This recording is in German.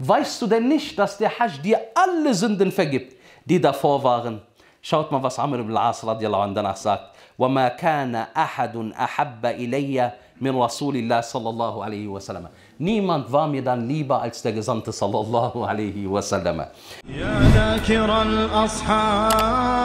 Weißt du denn nicht, dass der Hajj dir alle Sünden vergibt, die davor waren? Schaut mal, was Amr ibn al-As danach sagt. وما كان أحد أحب إلي من رسول الله صلى الله عليه وسلم Niemand war mir dann lieber als der Gesandte sallallahu alaihi wasallam. يا ذاكر الأصحاب